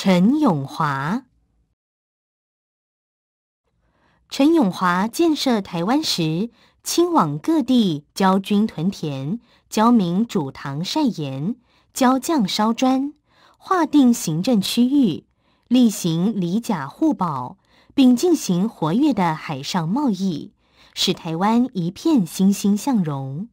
陈永华，陈永华建设台湾时，亲往各地教军屯田，教民煮糖晒盐，教将烧砖，划定行政区域，例行里甲互保，并进行活跃的海上贸易，使台湾一片欣欣向荣。